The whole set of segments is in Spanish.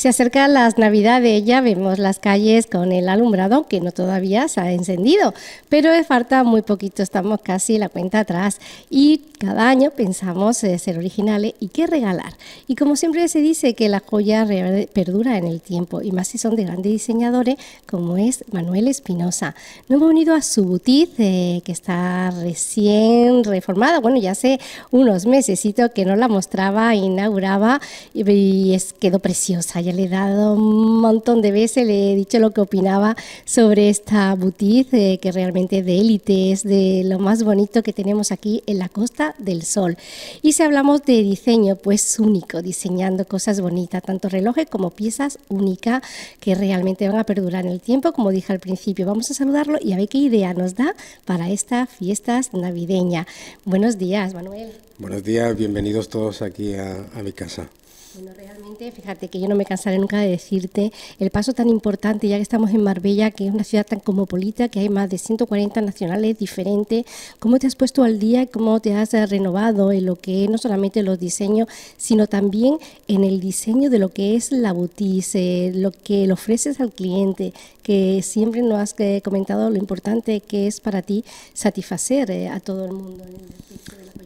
Se acercan las navidades, ya vemos las calles con el alumbrado, que no todavía se ha encendido, pero falta muy poquito, estamos casi la cuenta atrás. Y cada año pensamos eh, ser originales y qué regalar. Y como siempre se dice que la joya perdura en el tiempo, y más si son de grandes diseñadores como es Manuel Espinosa. Nos hemos unido a su boutique, eh, que está recién reformada, bueno, ya hace unos meses que no la mostraba, inauguraba y, es, quedó preciosa le he dado un montón de veces, le he dicho lo que opinaba sobre esta boutique, eh, que realmente es de élite, es de lo más bonito que tenemos aquí en la Costa del Sol. Y si hablamos de diseño, pues único, diseñando cosas bonitas, tanto relojes como piezas únicas que realmente van a perdurar en el tiempo, como dije al principio. Vamos a saludarlo y a ver qué idea nos da para estas fiestas navideñas. Buenos días, Manuel. Buenos días, bienvenidos todos aquí a, a mi casa. Bueno, realmente, fíjate que yo no me cansaré nunca de decirte el paso tan importante, ya que estamos en Marbella, que es una ciudad tan cosmopolita, que hay más de 140 nacionales diferentes. ¿Cómo te has puesto al día y cómo te has eh, renovado en lo que no solamente los diseños, sino también en el diseño de lo que es la boutique, eh, lo que le ofreces al cliente, que siempre nos has eh, comentado lo importante que es para ti satisfacer a todo el mundo en el de la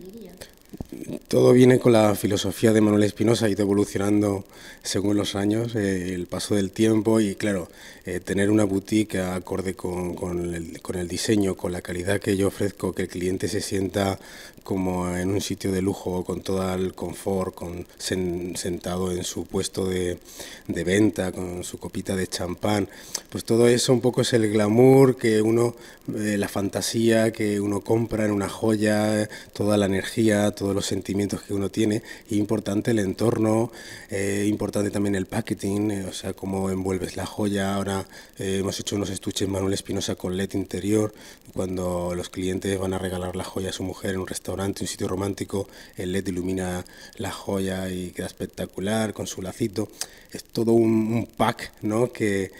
todo viene con la filosofía de Manuel Espinosa, ha ido evolucionando según los años, eh, el paso del tiempo y claro, eh, tener una boutique acorde con, el, diseño, con la calidad que yo ofrezco, que el cliente se sienta como en un sitio de lujo, con todo el confort, con, sentado en su puesto de, venta, con su copita de champán, pues todo eso un poco es el glamour que uno, eh, la fantasía que uno compra en una joya, toda la energía, todos los sentimientos que uno tiene. Importante el entorno, eh, importante también el packaging, eh, o sea, cómo envuelves la joya. Ahora eh, hemos hecho unos estuches Manuel Espinosa con LED interior. Cuando los clientes van a regalar la joya a su mujer en un restaurante, en un sitio romántico, el LED ilumina la joya y queda espectacular con su lacito. Es todo un, pack ¿no? que,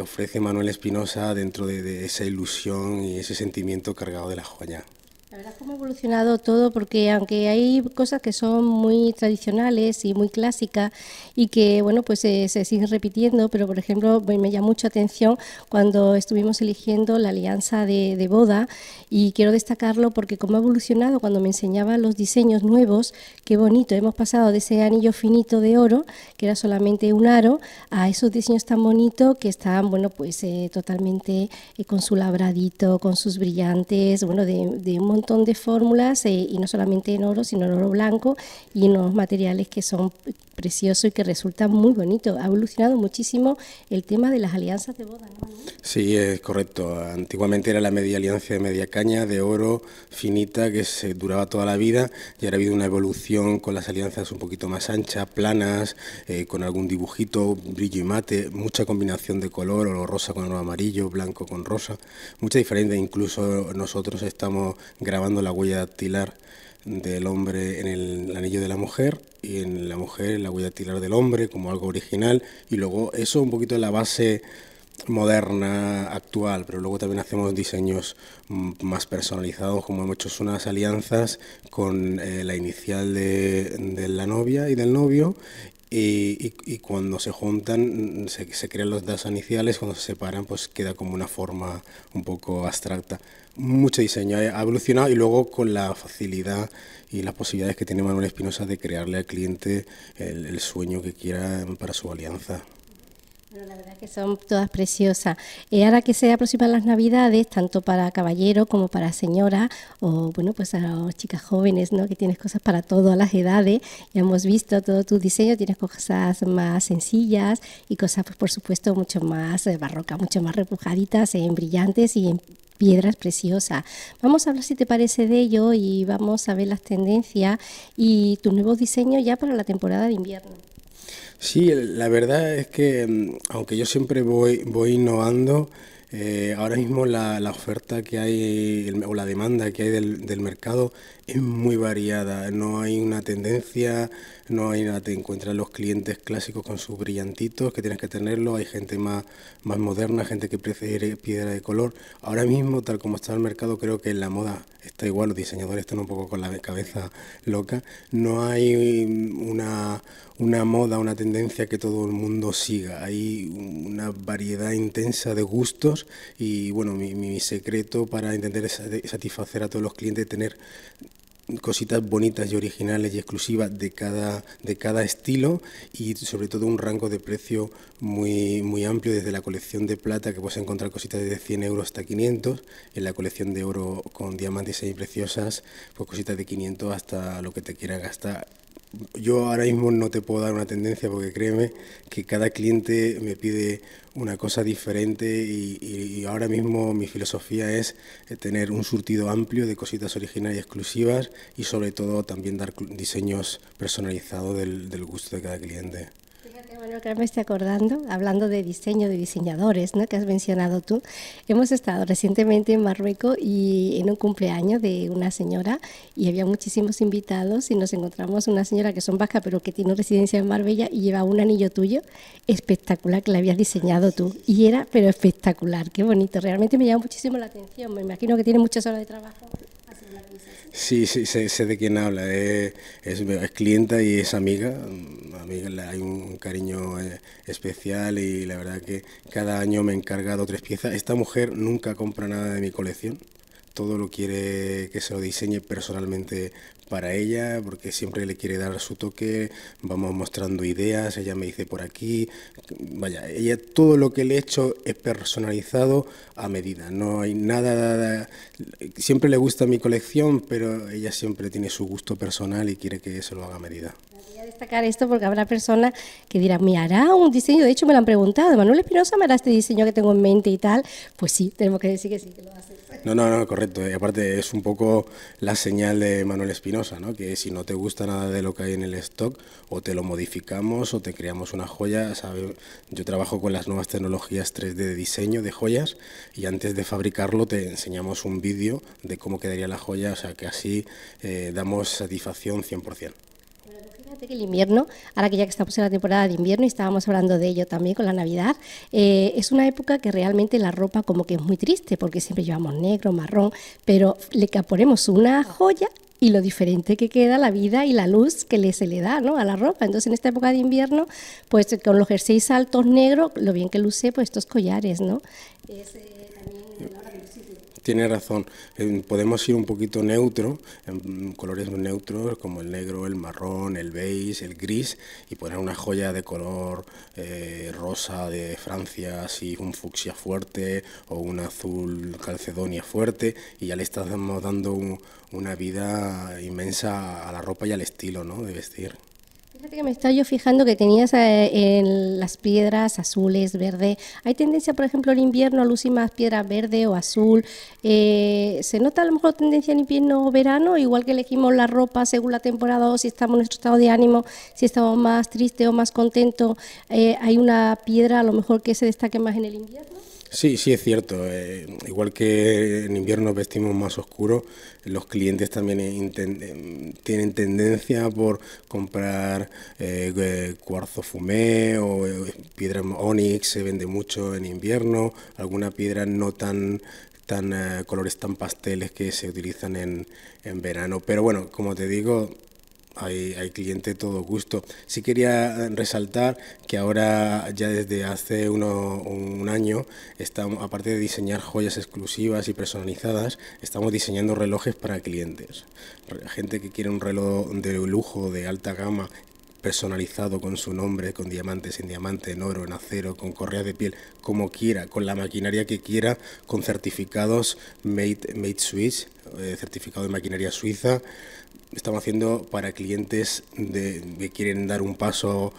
ofrece Manuel Espinosa dentro de esa ilusión y ese sentimiento cargado de la joya. La verdad es cómo ha evolucionado todo, porque aunque hay cosas que son muy tradicionales y muy clásicas y que, bueno, pues eh, se siguen repitiendo, pero por ejemplo me, llama llamó mucho atención cuando estuvimos eligiendo la alianza de, boda y quiero destacarlo porque cómo ha evolucionado cuando me enseñaba los diseños nuevos, qué bonito, hemos pasado de ese anillo finito de oro, que era solamente un aro, a esos diseños tan bonitos que están, bueno, pues eh, totalmente eh, con su labradito, con sus brillantes, bueno, de, de montón de fórmulas, eh, y no solamente en oro, sino en oro blanco y en los materiales que son precioso y que resulta muy bonito. Ha evolucionado muchísimo el tema de las alianzas de boda, ¿no? Sí, es correcto. Antiguamente era la media alianza de media caña, de oro, finita, que se duraba toda la vida y ahora ha habido una evolución con las alianzas un poquito más anchas, planas, eh, con algún dibujito, brillo y mate, mucha combinación de color, o rosa con oro amarillo, blanco con rosa, mucha diferencia. Incluso nosotros estamos grabando la huella dactilar del hombre en el, anillo de la mujer y en la mujer en la huella tirar del hombre como algo original y luego eso un poquito de la base moderna, actual, pero luego también hacemos diseños mm, más personalizados, como hemos hecho unas alianzas con eh, la inicial de, de, la novia y del novio y, y, cuando se juntan, mm, se, se, crean los datos iniciales, cuando se separan, pues queda como una forma un poco abstracta. Mucho diseño ha evolucionado y luego con la facilidad y las posibilidades que tiene Manuel Espinosa de crearle al cliente el sueño que quiera para su alianza la verdad es que son todas preciosas. Eh, ahora que se aproximan las navidades, tanto para caballero como para señoras, o bueno, pues a las chicas jóvenes, ¿no? Que tienes cosas para todas las edades. Ya hemos visto todo tu diseño, tienes cosas más sencillas y cosas, pues por supuesto, mucho más eh, barrocas, mucho más repujaditas, en brillantes y en piedras preciosas. Vamos a hablar si te parece de ello y vamos a ver las tendencias y tus nuevos diseños ya para la temporada de invierno. Sí, la verdad es que mm, aunque yo siempre voy, voy innovando, eh, ahora mismo la, la, oferta que hay o la demanda que hay del mercado es muy variada, no hay una tendencia, no hay nada, te encuentras los clientes clásicos con sus brillantitos que tienes que tenerlo, hay gente más, más moderna, gente que prefiere piedra de color. Ahora mismo, tal como está el mercado, creo que en la moda está igual, los diseñadores están un poco con la cabeza loca, no hay una, moda, una tendencia que todo el mundo siga, hay una variedad intensa de gustos y bueno, mi, mi secreto para intentar satisfacer a todos los clientes es tener cositas bonitas y originales y exclusivas de cada, de cada estilo y sobre todo un rango de precio muy, muy amplio desde la colección de plata que puedes encontrar cositas de 100 euros hasta 500 en la colección de oro con diamantes y preciosas pues cositas de 500 hasta lo que te quiera gastar yo ahora mismo no te puedo dar una tendencia porque créeme que cada cliente me pide una cosa diferente y, ahora mismo mi filosofía es eh, tener un surtido amplio de cositas originales y exclusivas y sobre todo también dar diseños personalizados del gusto de cada cliente bueno que me estoy acordando, hablando de diseño, de diseñadores, ¿no? que has mencionado tú. Hemos estado recientemente en Marruecos y en un cumpleaños de una señora y había muchísimos invitados y nos encontramos una señora que son vasca pero que tiene residencia en Marbella y lleva un anillo tuyo espectacular que la habías diseñado tú. Y era, pero espectacular, qué bonito. Realmente me llama muchísimo la atención. Me imagino que tiene muchas horas de trabajo. Sí, sí, sé, sé, de quién habla. Es, es, clienta y es amiga. amiga hay un, cariño eh, especial y la verdad que cada año me he encargado tres piezas. Esta mujer nunca compra nada de mi colección todo lo quiere que se lo diseñe personalmente para ella, porque siempre le quiere dar su toque, vamos mostrando ideas, ella me dice por aquí, vaya, ella todo lo que le he hecho es personalizado a medida, no hay nada, siempre le gusta mi colección, pero ella siempre tiene su gusto personal y quiere que se lo haga a medida. Voy destacar esto porque habrá personas que dirán, me hará un diseño, de hecho me lo han preguntado, Manuel Espinosa me hará este diseño que tengo en mente y tal, pues sí, tenemos que decir que sí, que lo hace. No, no, no, correcto. Y aparte es un poco la señal de Manuel Espinosa, ¿no? que si no te gusta nada de lo que hay en el stock, o te lo modificamos o te creamos una joya. Yo trabajo con las nuevas tecnologías 3D de diseño de joyas y antes de fabricarlo te enseñamos un vídeo de cómo quedaría la joya, o sea que así eh, damos satisfacción 100% el invierno, ahora que ya que estamos en la temporada de invierno y estábamos hablando de ello también con la Navidad, eh, es una época que realmente la ropa como que es muy triste porque siempre llevamos negro, marrón, pero le ponemos una joya y lo diferente que queda la vida y la luz que le, se le da ¿no? a la ropa. Entonces, en esta época de invierno, pues con los jerseys altos negro, lo bien que luce, pues estos collares, ¿no? Es, eh, tiene razón. Eh, podemos ir un poquito neutro, en colores neutros como el negro, el marrón, el beige, el gris, y poner una joya de color eh, rosa de Francia, así un fucsia fuerte o un azul calcedonia fuerte, y ya le estamos dando una vida inmensa a la ropa y al estilo ¿no? de vestir. Fíjate que me estaba yo fijando que tenías eh, en las piedras azules, verde. ¿Hay tendencia, por ejemplo, en invierno a lucir más piedra verde o azul? Eh, ¿Se nota a lo mejor tendencia en invierno o verano? Igual que elegimos la ropa según la temporada o si estamos en nuestro estado de ánimo, si estamos más tristes o más contentos, eh, ¿hay una piedra a lo mejor que se destaque más en el invierno? Sí, sí es cierto. Eh, igual que en invierno vestimos más oscuro, los clientes también em, tienen tendencia por comprar eh, cuarzo fumé o eh, piedra onyx. se vende mucho en invierno, Algunas piedra no tan tan colores tan pasteles que se utilizan en, en verano. Pero bueno, como te digo, hay, hay cliente todo gusto. Sí quería eh, resaltar que ahora ya desde hace uno, un año, estamos, aparte de diseñar joyas exclusivas y personalizadas, estamos diseñando relojes para clientes. Gente que quiere un reloj de lujo, de alta gama personalizado con su nombre, con diamantes, en diamante, en oro, en acero, con correa de piel, como quiera, con la maquinaria que quiera, con certificados Made, made Swiss, eh, certificado de maquinaria suiza. Estamos haciendo para clientes que quieren dar un paso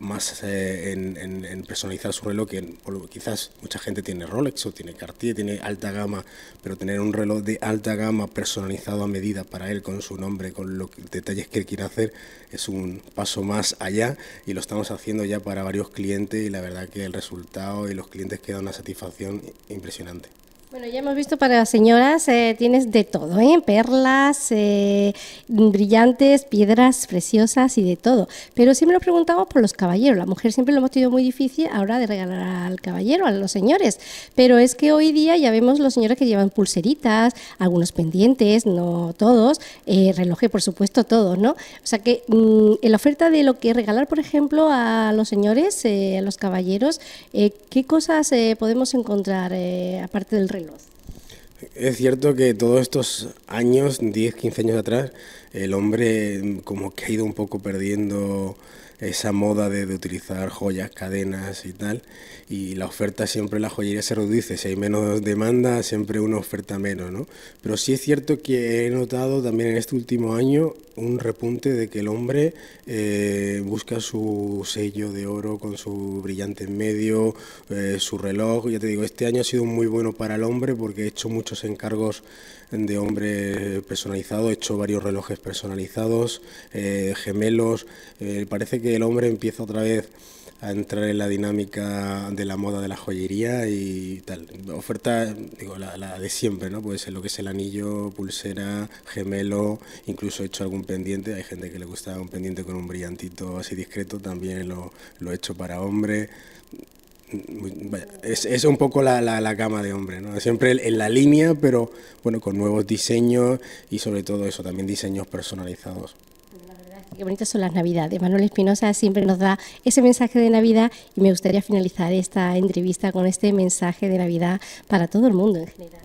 más eh, en, personalizar su reloj, que quizás mucha gente tiene Rolex o tiene Cartier, tiene alta gama, pero tener un reloj de alta gama personalizado a medida para él, con su nombre, con los detalles que él quiere hacer, es un paso más allá y lo estamos haciendo ya para varios clientes y la verdad que el resultado y los clientes queda una satisfacción impresionante. Bueno, ya hemos visto para las señoras, eh, tienes de todo, ¿eh? Perlas, eh, brillantes, piedras preciosas y de todo. Pero siempre lo preguntamos por los caballeros. La mujer siempre lo hemos tenido muy difícil ahora de regalar al caballero, a los señores. Pero es que hoy día ya vemos los señores que llevan pulseritas, algunos pendientes, no todos, eh, relojes, por supuesto, todos, ¿no? O sea que mm, en la oferta de lo que regalar, por ejemplo, a los señores, eh, a los caballeros, ¿qué cosas podemos encontrar aparte del reloj? Es cierto que todos estos años, 10, 15 años atrás, el hombre como que ha ido un poco perdiendo esa moda de, utilizar joyas, cadenas y tal. Y la oferta siempre, la joyería se reduce. Si hay menos demanda, siempre una oferta menos, ¿no? Pero sí es cierto que he notado también en este último año un repunte de que el hombre eh, busca su sello de oro con su brillante en medio, eh, su reloj. Ya te digo, este año ha sido muy bueno para el hombre porque he hecho muchos encargos de hombre personalizado, he hecho varios relojes personalizados, eh, gemelos. parece que el hombre empieza otra vez a entrar en la dinámica de la moda de la joyería y tal. Oferta, digo, la, de siempre, ¿no? Puede ser lo que es el anillo, pulsera, gemelo, incluso he hecho algún pendiente. Hay gente que le gusta un pendiente con un brillantito así discreto, también lo, he hecho para hombre. es, un poco la, la, la, gama de hombre, ¿no? Siempre en la línea, pero bueno, con nuevos diseños y sobre todo eso, también diseños personalizados. Qué bonitas son las Navidades. Manuel Espinosa siempre nos da ese mensaje de Navidad y me gustaría finalizar esta entrevista con este mensaje de Navidad para todo el mundo en general.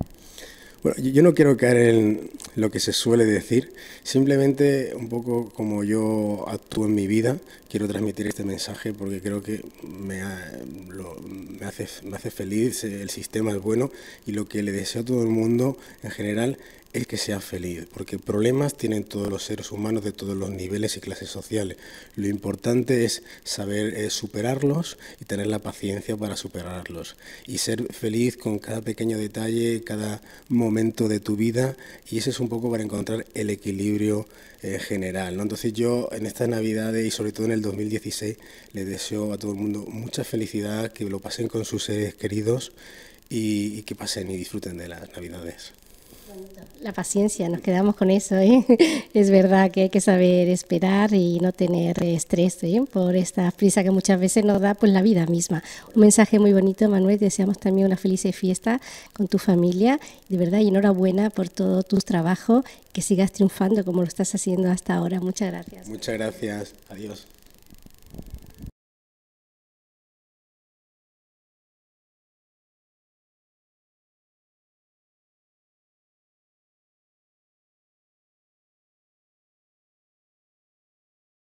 Bueno, yo no quiero caer en lo que se suele decir, simplemente un poco como yo actúo en mi vida, quiero transmitir este mensaje porque creo que me, hace, me hace feliz, el sistema es bueno y lo que le deseo a todo el mundo en general el que sea feliz, porque problemas tienen todos los seres humanos de todos los niveles y clases sociales. Lo importante es saber eh, superarlos y tener la paciencia para superarlos y ser feliz con cada pequeño detalle, cada momento de tu vida y ese es un poco para encontrar el equilibrio eh, general. ¿no? Entonces yo en estas navidades y sobre todo en el 2016 le deseo a todo el mundo mucha felicidad, que lo pasen con sus seres queridos y que pasen y disfruten de las navidades. La paciencia, nos quedamos con eso. ¿eh? Es verdad que hay que saber esperar y no tener estrés ¿eh? por esta prisa que muchas veces nos da pues, la vida misma. Un mensaje muy bonito, Manuel. Deseamos también una feliz fiesta con tu familia. De verdad, y enhorabuena por todo tu trabajo. Que sigas triunfando como lo estás haciendo hasta ahora. Muchas gracias. Muchas gracias. Adiós.